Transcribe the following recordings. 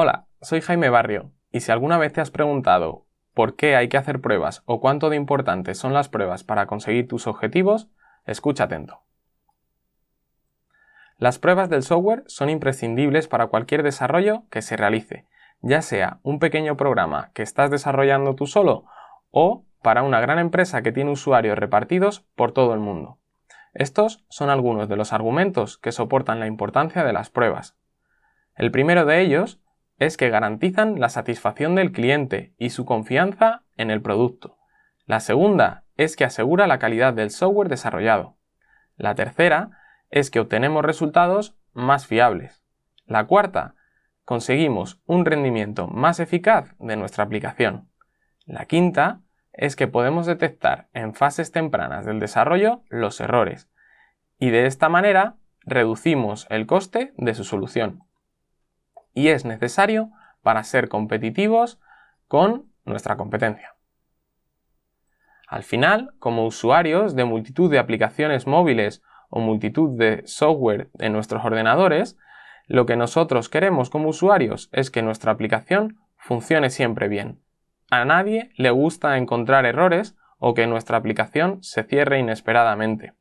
Hola, soy Jaime Barrio, y si alguna vez te has preguntado por qué hay que hacer pruebas o cuánto de importantes son las pruebas para conseguir tus objetivos, escucha atento. Las pruebas del software son imprescindibles para cualquier desarrollo que se realice, ya sea un pequeño programa que estás desarrollando tú solo o para una gran empresa que tiene usuarios repartidos por todo el mundo. Estos son algunos de los argumentos que soportan la importancia de las pruebas. El primero de ellos es que garantizan la satisfacción del cliente y su confianza en el producto. La segunda es que asegura la calidad del software desarrollado. La tercera es que obtenemos resultados más fiables. La cuarta, conseguimos un rendimiento más eficaz de nuestra aplicación. La quinta es que podemos detectar en fases tempranas del desarrollo los errores y de esta manera reducimos el coste de su solución y es necesario para ser competitivos con nuestra competencia. Al final, como usuarios de multitud de aplicaciones móviles o multitud de software en nuestros ordenadores, lo que nosotros queremos como usuarios es que nuestra aplicación funcione siempre bien. A nadie le gusta encontrar errores o que nuestra aplicación se cierre inesperadamente.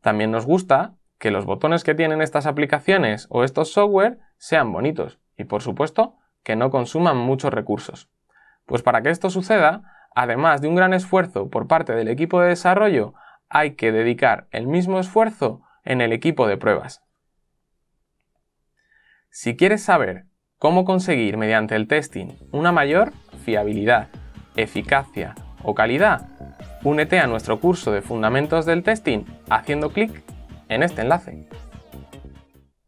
También nos gusta que los botones que tienen estas aplicaciones o estos software sean bonitos y por supuesto que no consuman muchos recursos. Pues para que esto suceda, además de un gran esfuerzo por parte del equipo de desarrollo, hay que dedicar el mismo esfuerzo en el equipo de pruebas. Si quieres saber cómo conseguir mediante el testing una mayor fiabilidad, eficacia o calidad, únete a nuestro curso de Fundamentos del Testing haciendo clic en este enlace.